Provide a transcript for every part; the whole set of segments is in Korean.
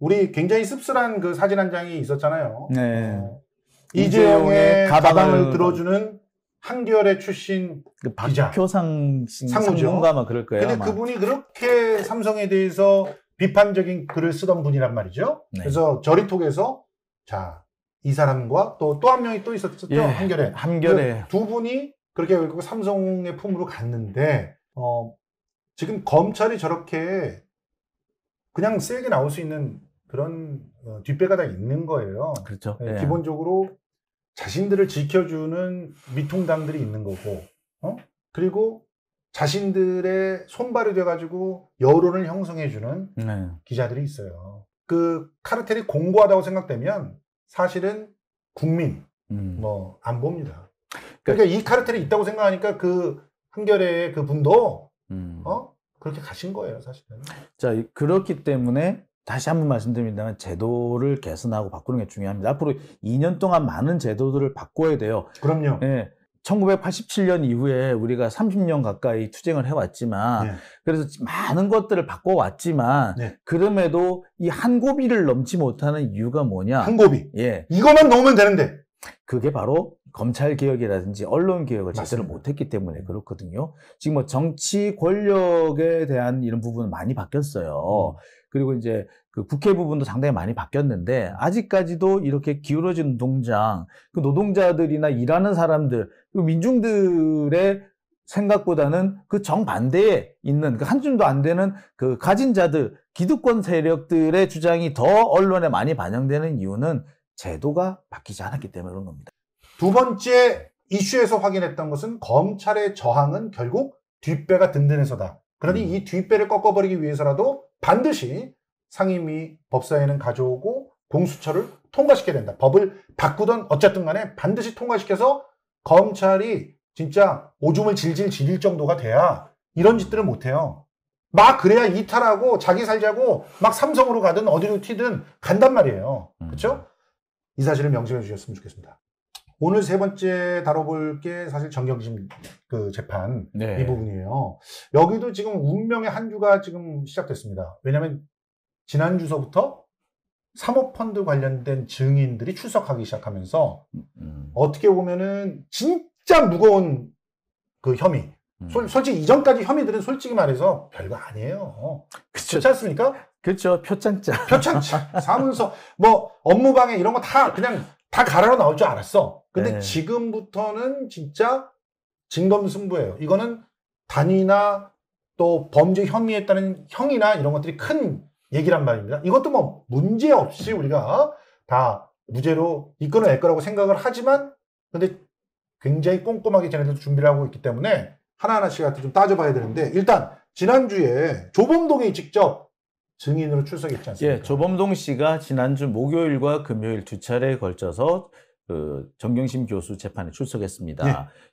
우리 굉장히 씁쓸한 그 사진 한 장이 있었잖아요. 네. 어, 이재용의 가방을, 가방을 들어주는 한겨레 출신 그 기자 박효상 상무가 막 그럴 거예요. 근데 아마. 그분이 그렇게 삼성에 대해서 비판적인 글을 쓰던 분이란 말이죠. 네. 그래서 저리톡에서 자이 사람과 또 또 한 명이 또 있었죠. 예, 한겨레 한겨레 그 두 분이 그렇게 결국 삼성의 품으로 갔는데 어 지금 검찰이 저렇게 그냥 세게 나올 수 있는 그런 어, 뒷배가 다 있는 거예요. 그렇죠. 네, 네. 기본적으로 자신들을 지켜주는 미통당들이 있는 거고, 어? 그리고 자신들의 손발이 돼가지고 여론을 형성해주는 네. 기자들이 있어요. 그 카르텔이 공고하다고 생각되면 사실은 국민 음. 뭐안 봅니다. 그러니까, 그러니까 이 카르텔이 있다고 생각하니까 그 한결의 그 분도 음. 어 그렇게 가신 거예요 사실은. 자 그렇기 때문에 다시 한 번 말씀드립니다만 제도를 개선하고 바꾸는 게 중요합니다. 앞으로 2년 동안 많은 제도들을 바꿔야 돼요. 그럼요. 예. 1987년 이후에 우리가 30년 가까이 투쟁을 해왔지만 네. 그래서 많은 것들을 바꿔왔지만 네. 그럼에도 이 한 고비를 넘지 못하는 이유가 뭐냐? 한 고비. 예. 이거만 넘으면 되는데. 그게 바로 검찰 개혁이라든지 언론 개혁을 제대로 못했기 때문에 그렇거든요. 지금 뭐 정치 권력에 대한 이런 부분은 많이 바뀌었어요. 음. 그리고 이제 그 국회 부분도 상당히 많이 바뀌었는데 아직까지도 이렇게 기울어진 노동장, 그 노동자들이나 일하는 사람들, 그 민중들의 생각보다는 그 정반대에 있는 그한 줌도 안 되는 그 가진 자들, 기득권 세력들의 주장이 더 언론에 많이 반영되는 이유는 제도가 바뀌지 않았기 때문에 그런 겁니다. 두 번째 이슈에서 확인했던 것은 검찰의 저항은 결국 뒷배가 든든해서다. 그러니 음. 이 뒷배를 꺾어버리기 위해서라도 반드시 상임위 법사위는 가져오고 공수처를 통과시켜야 된다. 법을 바꾸던 어쨌든 간에 반드시 통과시켜서 검찰이 진짜 오줌을 질질 지릴 정도가 돼야 이런 짓들을 못해요. 막 그래야 이탈하고 자기 살자고 막 삼성으로 가든 어디로 튀든 간단 말이에요. 그렇죠? 이 사실을 명심해 주셨으면 좋겠습니다. 오늘 세 번째 다뤄볼 게 사실 정경심 그 재판 네. 이 부분이에요. 여기도 지금 운명의 한 주가 지금 시작됐습니다. 왜냐하면 지난 주서부터 사모펀드 관련된 증인들이 출석하기 시작하면서 음. 어떻게 보면은 진짜 무거운 그 혐의. 음. 솔, 솔직히 이전까지 혐의들은 솔직히 말해서 별거 아니에요. 그쵸. 그렇지 않습니까? 그렇죠. 표창장. 표창장. 사문서. 뭐 업무방해 이런 거 다 그냥 다 가라로 나올 줄 알았어. 근데 네. 지금부터는 진짜 진검승부예요. 이거는 단위나 또 범죄 혐의에 따른 형이나 이런 것들이 큰 얘기란 말입니다. 이것도 뭐 문제 없이 우리가 다 무죄로 이끌어낼 거라고 생각을 하지만 근데 굉장히 꼼꼼하게 쟤네들 준비를 하고 있기 때문에 하나하나씩 같은좀 따져봐야 되는데 일단 지난주에 조범동이 직접 증인으로 출석했지 않습니까? 예, 조범동 씨가 지난주 목요일과 금요일 두 차례에 걸쳐서 그 정경심 교수 재판에 출석했습니다. 네.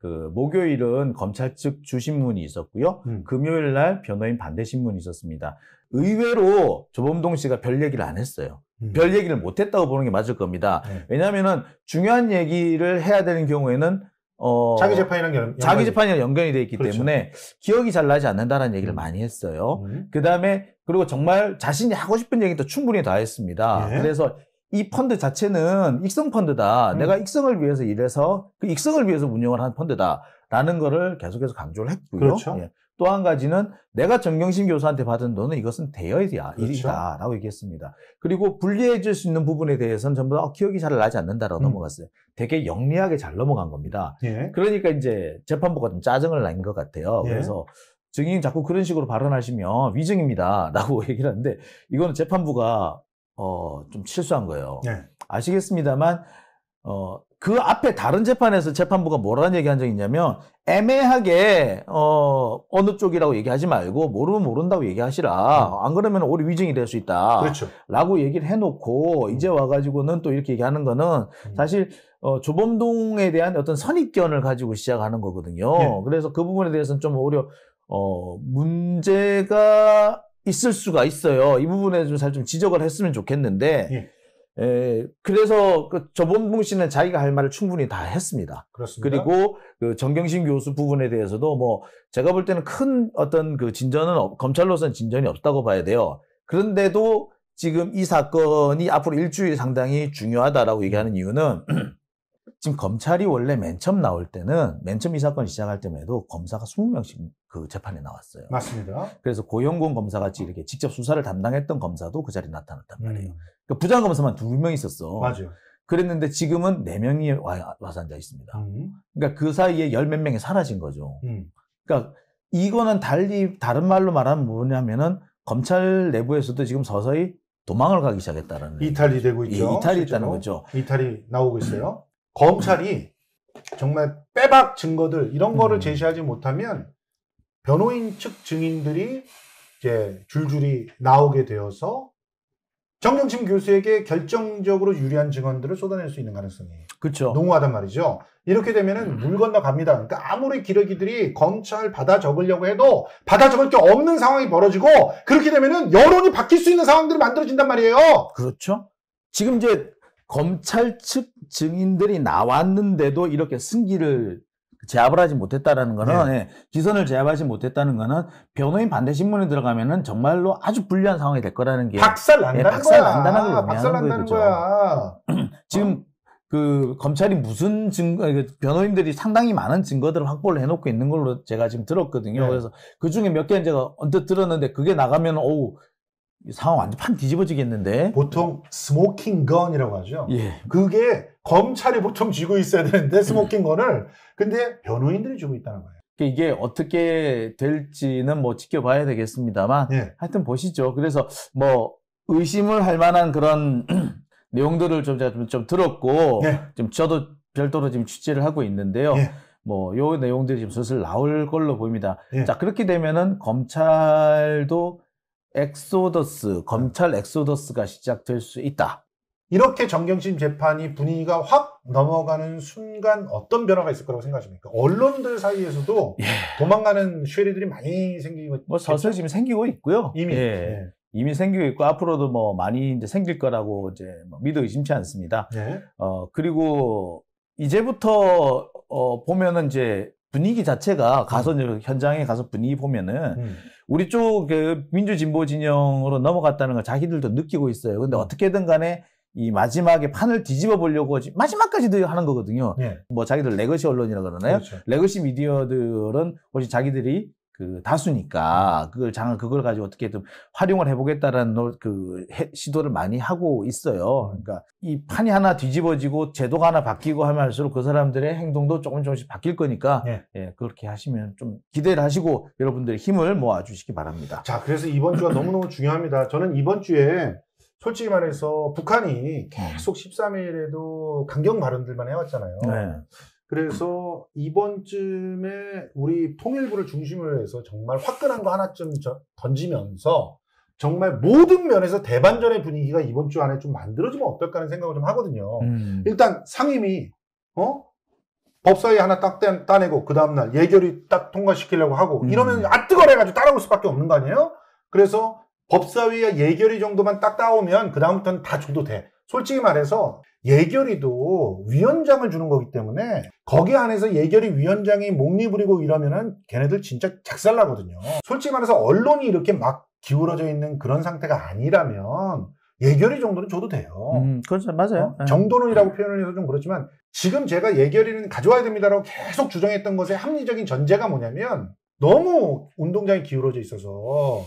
그 목요일은 검찰 측 주신문이 있었고요. 음. 금요일 날 변호인 반대 신문이 있었습니다. 의외로 조범동 씨가 별 얘기를 안 했어요. 음. 별 얘기를 못 했다고 보는 게 맞을 겁니다. 네. 왜냐면은 하 중요한 얘기를 해야 되는 경우에는 어 자기 재판이랑 연, 자기 재판이랑 연결이 돼 있기 그렇죠. 때문에 기억이 잘 나지 않는다라는 얘기를 음. 많이 했어요. 음. 그다음에 그리고 정말 자신이 하고 싶은 얘기도 충분히 다 했습니다. 네. 그래서 이 펀드 자체는 익성 펀드다. 음. 내가 익성을 위해서 일해서 그 익성을 위해서 운영을 한 펀드다라는 거를 계속해서 강조를 했고요. 그렇죠. 예. 또한 가지는 내가 정경심 교수한테 받은 돈은 이것은 대여이다, 그렇죠. 다라고 얘기했습니다. 그리고 분리해줄 수 있는 부분에 대해서는 전부 다 어, 기억이 잘 나지 않는다라고 음. 넘어갔어요. 되게 영리하게 잘 넘어간 겁니다. 예. 그러니까 이제 재판부가 좀 짜증을 낸 것 같아요. 예. 그래서 증인 자꾸 그런 식으로 발언하시면 위증입니다라고 얘기를 하는데 이거는 재판부가 어, 좀 실수한 거예요. 네. 아시겠습니다만 어, 그 앞에 다른 재판에서 재판부가 뭐라는 얘기한 적이 있냐면 애매하게 어, 어느 쪽이라고 얘기하지 말고 모르면 모른다고 얘기하시라. 음. 안 그러면 우리 위증이 될 수 있다. 그렇죠. 라고 얘기를 해놓고 이제 음. 와가지고는 또 이렇게 얘기하는 거는 음. 사실 어, 조범동에 대한 어떤 선입견을 가지고 시작하는 거거든요. 네. 그래서 그 부분에 대해서는 좀 오히려 어, 문제가 있을 수가 있어요. 이 부분에 좀잘좀 지적을 했으면 좋겠는데 예. 에, 예, 그래서 그 저범봉 씨는 자기가 할 말을 충분히 다 했습니다. 그렇습니다. 그리고 그 정경심 교수 부분에 대해서도 뭐 제가 볼 때는 큰 어떤 그 진전은 검찰로서는 진전이 없다고 봐야 돼요. 그런데도 지금 이 사건이 앞으로 일주일 상당히 중요하다라고 얘기하는 음. 이유는 지금 검찰이 원래 맨 처음 나올 때는 맨 처음 이 사건 시작할 때만 해도 검사가 20명씩 그 재판에 나왔어요. 맞습니다. 그래서 고영곤 검사 같이 이렇게 직접 수사를 담당했던 검사도 그 자리에 나타났단 말이에요. 음. 그 부장 검사만 두 명 있었어. 맞아요. 그랬는데 지금은 네 명이 와서 앉아 있습니다. 음. 그러니까 그 사이에 열 몇 명이 사라진 거죠. 음. 그러니까 이거는 달리 다른 말로 말하면 뭐냐면은 검찰 내부에서도 지금 서서히 도망을 가기 시작했다는 이탈이 되고 있죠. 예, 이탈이 실제로. 있다는 거죠. 이탈이 나오고 있어요. 검찰이 정말 빼박 증거들 이런 거를 음. 제시하지 못하면 변호인 측 증인들이 이제 줄줄이 나오게 되어서 정경심 교수에게 결정적으로 유리한 증언들을 쏟아낼 수 있는 가능성이 그렇죠. 농후하단 말이죠. 이렇게 되면은 음. 물 건너 갑니다. 그러니까 아무리 기러기들이 검찰 받아 적으려고 해도 받아 적을 게 없는 상황이 벌어지고 그렇게 되면은 여론이 바뀔 수 있는 상황들이 만들어진단 말이에요. 그렇죠. 지금 이제 검찰 측 증인들이 나왔는데도 이렇게 승기를 제압을 하지 못했다라는 거는 네. 예, 기선을 제압하지 못했다는 거는 변호인 반대 신문에 들어가면은 정말로 아주 불리한 상황이 될 거라는 게 박살 예, 난다는 예, 박살 거야. 난다는 걸 박살 난다는 거야. 지금 어. 그 검찰이 무슨 증거 그 변호인들이 상당히 많은 증거들을 확보를 해놓고 있는 걸로 제가 지금 들었거든요. 네. 그래서 그 중에 몇개 제가 언뜻 들었는데 그게 나가면 어우 상황 완전 판 뒤집어지겠는데. 보통 스모킹 건이라고 하죠. 예. 그게 검찰이 보통 쥐고 있어야 되는데 스모킹 건을 근데 변호인들이 쥐고 있다는 거예요. 그러니까 이게 어떻게 될지는 뭐 지켜봐야 되겠습니다만 예. 하여튼 보시죠. 그래서 뭐 의심을 할 만한 그런 내용들을 좀, 제가 좀, 좀 들었고 예. 좀 저도 별도로 지금 취재를 하고 있는데요. 예. 뭐 요 내용들이 지금 슬슬 나올 걸로 보입니다. 예. 자 그렇게 되면은 검찰도 엑소더스, 검찰 엑소더스가 시작될 수 있다. 이렇게 정경심 재판이 분위기가 확 넘어가는 순간 어떤 변화가 있을 거라고 생각하십니까? 언론들 사이에서도 예. 도망가는 쉐리들이 많이 생기고 뭐 서서히 지금 생기고 있고요. 이미 예. 예. 이미 생기고 있고 앞으로도 뭐 많이 이제 생길 거라고 이제 뭐 믿어 의심치 않습니다. 네. 어 그리고 이제부터 어 보면은 이제 분위기 자체가 가서 음. 현장에 가서 분위기 보면은 음. 우리 쪽그 민주진보 진영으로 넘어갔다는 걸 자기들도 느끼고 있어요. 근데 음. 어떻게든 간에 이 마지막에 판을 뒤집어 보려고 마지막까지도 하는 거거든요. 예. 뭐 자기들 레거시 언론이라 그러나요? 그렇죠. 레거시 미디어들은 혹시 자기들이 그 다수니까 그걸 장을 그걸 가지고 어떻게 든 활용을 해보겠다라는 그 시도를 많이 하고 있어요. 음. 그러니까 이 판이 하나 뒤집어지고 제도가 하나 바뀌고 하면 할수록 그 사람들의 행동도 조금 조금씩 바뀔 거니까 네. 예, 그렇게 하시면 좀 기대를 하시고 여러분들의 힘을 모아 주시기 바랍니다. 자, 그래서 이번 주가 너무너무 중요합니다. 저는 이번 주에 솔직히 말해서 북한이 음. 계속 13일에도 강경 발언들만 해왔잖아요. 네. 그래서 이번쯤에 우리 통일부를 중심으로 해서 정말 화끈한 거 하나쯤 던지면서 정말 모든 면에서 대반전의 분위기가 이번 주 안에 좀 만들어지면 어떨까 하는 생각을 좀 하거든요. 음. 일단 상임위, 어? 법사위 하나 딱 따내고, 그 다음날 예결위딱 통과시키려고 하고, 음. 이러면 아뜨거래가지고 따라올 수밖에 없는 거 아니에요? 그래서 법사위와 예결위 정도만 딱 따오면, 그다음부터는 다 줘도 돼. 솔직히 말해서 예결위도 위원장을 주는 거기 때문에 거기 안에서 예결위 위원장이 목리부리고 이러면은 걔네들 진짜 작살나거든요. 솔직히 말해서 언론이 이렇게 막 기울어져 있는 그런 상태가 아니라면 예결위 정도는 줘도 돼요. 음, 그렇죠. 맞아요. 어? 예. 정도론이라고 표현을 해서 좀 그렇지만 지금 제가 예결위는 가져와야 됩니다라고 계속 주장했던 것의 합리적인 전제가 뭐냐면 너무 운동장이 기울어져 있어서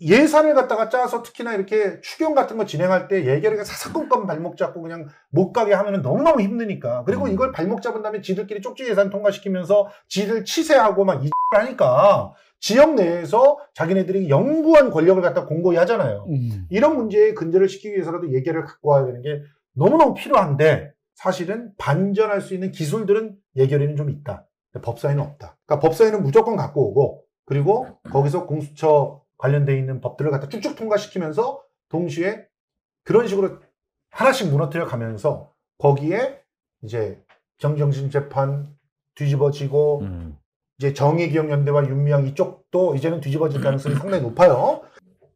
예산을 갖다가 짜서 특히나 이렇게 추경 같은 거 진행할 때 예결위가 사사건건 발목 잡고 그냥 못 가게 하면은 너무너무 힘드니까. 그리고 음. 이걸 발목 잡은 다음에 지들끼리 쪽지 예산 통과시키면서 지들 치세하고 막 이를 하니까 지역 내에서 자기네들이 영구한 권력을 갖다 공고히 하잖아요. 음. 이런 문제에 근절을 시키기 위해서라도 예결을 갖고 와야 되는 게 너무너무 필요한데 사실은 반전할 수 있는 기술들은 예결위는좀 있다. 법사위는 없다. 그러니까 법사위는 무조건 갖고 오고 그리고 거기서 공수처 관련돼 있는 법들을 갖다 쭉쭉 통과시키면서 동시에 그런 식으로 하나씩 무너뜨려 가면서 거기에 이제 정정심 재판 뒤집어지고 음. 이제 정의기억연대와 윤미향 이쪽도 이제는 뒤집어질 가능성이 상당히 높아요.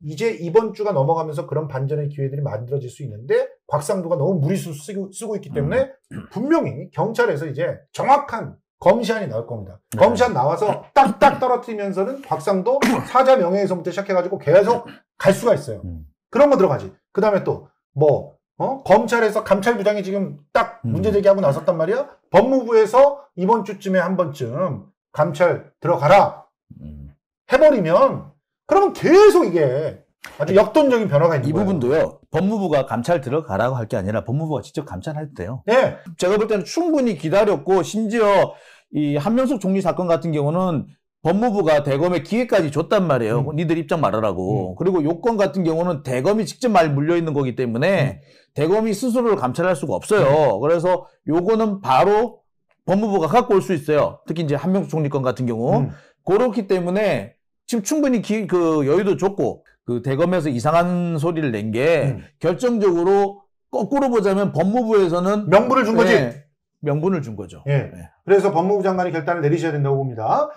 이제 이번 주가 넘어가면서 그런 반전의 기회들이 만들어질 수 있는데 곽상도가 너무 무리수 쓰고, 쓰고 있기 때문에 음. 분명히 경찰에서 이제 정확한 검시안이 나올 겁니다. 네. 검시안 나와서 딱딱 떨어뜨리면서는 곽상도 사자 명예훼손부터 시작해가지고 계속 갈 수가 있어요. 음. 그런 거 들어가지. 그 다음에 또, 뭐, 어? 검찰에서 감찰부장이 지금 딱 음. 문제 제기하고 나섰단 말이야? 법무부에서 이번 주쯤에 한 번쯤 감찰 들어가라. 음. 해버리면, 그러면 계속 이게 아주 역동적인 변화가 있는 이 거예요. 부분도요. 법무부가 감찰 들어가라고 할 게 아니라 법무부가 직접 감찰할때요 네. 제가 볼 때는 충분히 기다렸고 심지어 이 한명숙 총리 사건 같은 경우는 법무부가 대검에 기회까지 줬단 말이에요. 음. 니들 입장 말하라고. 음. 그리고 요건 같은 경우는 대검이 직접 말 물려 있는 거기 때문에 음. 대검이 스스로를 감찰할 수가 없어요. 음. 그래서 요거는 바로 법무부가 갖고 올 수 있어요. 특히 이제 한명숙 총리 건 같은 경우. 음. 그렇기 때문에 지금 충분히 기, 그 여유도 줬고 그 대검에서 이상한 소리를 낸게 음. 결정적으로 거꾸로 보자면 법무부에서는 명분을 준 거지. 네, 명분을 준 거죠. 예. 네. 그래서 법무부 장관이 결단을 내리셔야 된다고 봅니다.